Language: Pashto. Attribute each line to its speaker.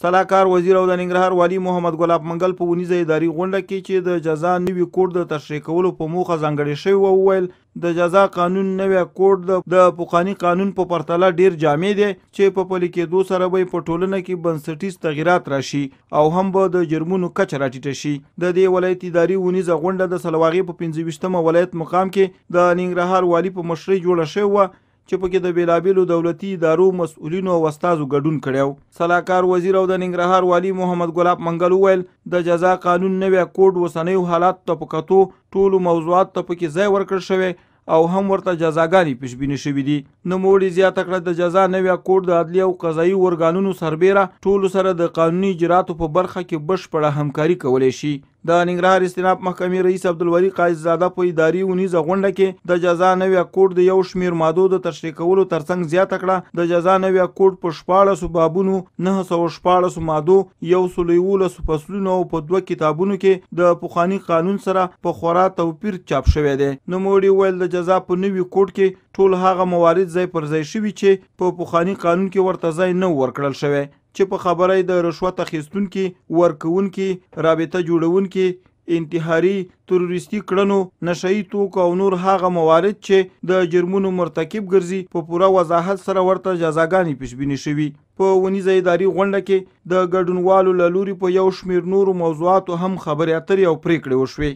Speaker 1: سلاکار وزیر او د ننګرهار والی محمد ګلاب منګل په ونیزه اداري غونډه کې چې د جزا نوي کوډ د تشریح کولو په موخه ځانګړی شوی و وویل د جزا قانون نوی کوډ د پخواني قانون په پرتله ډیر جامع دی چې په پلي کېدو سره به په ټولنه کې بنسټیز تغیرات راشي او هم به د جرمونو کچه راټیټه شي د دې ولایت اداري ونیزه غونډه د سلواغې په 15 ولایت مقام کې د ننګرهار والی په مشرۍ جوړه شوې و چې پکې د بیلابیلو دولتي ادارو مسؤلینو او استادو ګډون کړیو صلاحکار وزیر او د ننګرهار والی محمد ګلاب منګل وویل د جزا قانون نوی کوډ وسنیو حالات ته په کتو ټولو موضوعات ته پکې ځای ورکړ شوی او هم ورته جزاګانې پیشبینې شوې دي نوموړي زیاته کړه د جزا نوی کوډ د عدلیه او قضایي ارګانونو سربیره ټولو سره د قانوني اجراتو په برخه کې بشپړه همکاري کولی شي د ننګرهار استناب محکمې رئیس عبدالولي قاضي زاده په اداري ونیزه غونډه کې د جزا نوی کوډ د یو شمیر مادو د تشریح کولو ترڅنګ زیاته کړه د جزا نوی کوډ په 14 بابونو 914 مادو 119 فصلونو او په دوه کتابونو کې د پوخانی قانون سره په خورا توپیر چاپ شوی دی نو موړي ویل د جزا په نوی کوډ کې ټول هغه موارد ځای پر ځای شوي چې په پوخانی قانون کې ورته ځای نه ورکړل شوی چې په خبره د رشوت اخیستونکو ورکوونکو رابطه جوړونکو انتحاري تروریستي کړنو نشئی توکو او نور هغه موارد چې د جرمونو مرتکب ګرځي په پوره وضاحت سره ورته جزاګانې پیشبینی شوي په ونیزه اداري غونډه کې د ګډونوالو لوري په یو شمیر نورو موضوعاتو هم خبرې اترې او پریکړې وشوي